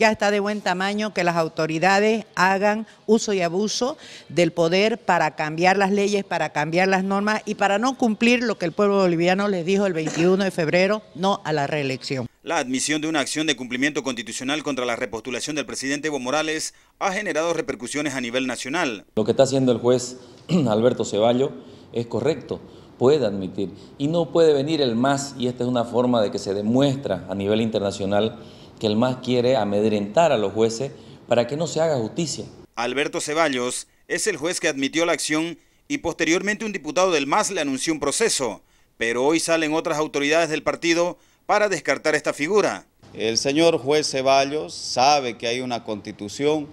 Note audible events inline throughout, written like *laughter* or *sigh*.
ya está de buen tamaño que las autoridades hagan uso y abuso del poder para cambiar las leyes, para cambiar las normas y para no cumplir lo que el pueblo boliviano les dijo el 21 de febrero, no a la reelección. La admisión de una acción de cumplimiento constitucional contra la repostulación del presidente Evo Morales ha generado repercusiones a nivel nacional. Lo que está haciendo el juez *clears throat* Alberto Ceballo es correcto puede admitir y no puede venir el MAS, y esta es una forma de que se demuestra a nivel internacional que el MAS quiere amedrentar a los jueces para que no se haga justicia. Alberto Ceballos es el juez que admitió la acción y posteriormente un diputado del MAS le anunció un proceso, pero hoy salen otras autoridades del partido para descartar esta figura. El señor juez Ceballos sabe que hay una constitución,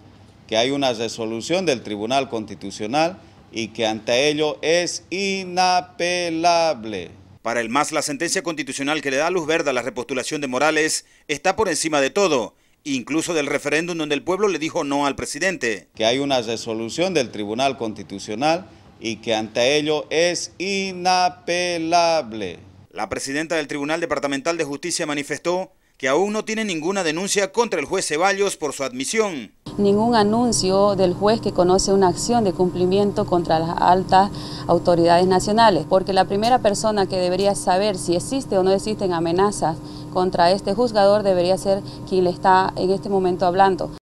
que hay una resolución del Tribunal Constitucional y que ante ello es inapelable. Para el MAS, la sentencia constitucional que le da luz verde a la repostulación de Morales está por encima de todo, incluso del referéndum donde el pueblo le dijo no al presidente. Que hay una resolución del Tribunal Constitucional y que ante ello es inapelable. La presidenta del Tribunal Departamental de Justicia manifestó que aún no tiene ninguna denuncia contra el juez Ceballos por su admisión. Ningún anuncio del juez que conoce una acción de cumplimiento contra las altas autoridades nacionales, porque la primera persona que debería saber si existe o no existen amenazas contra este juzgador debería ser quien le está en este momento hablando.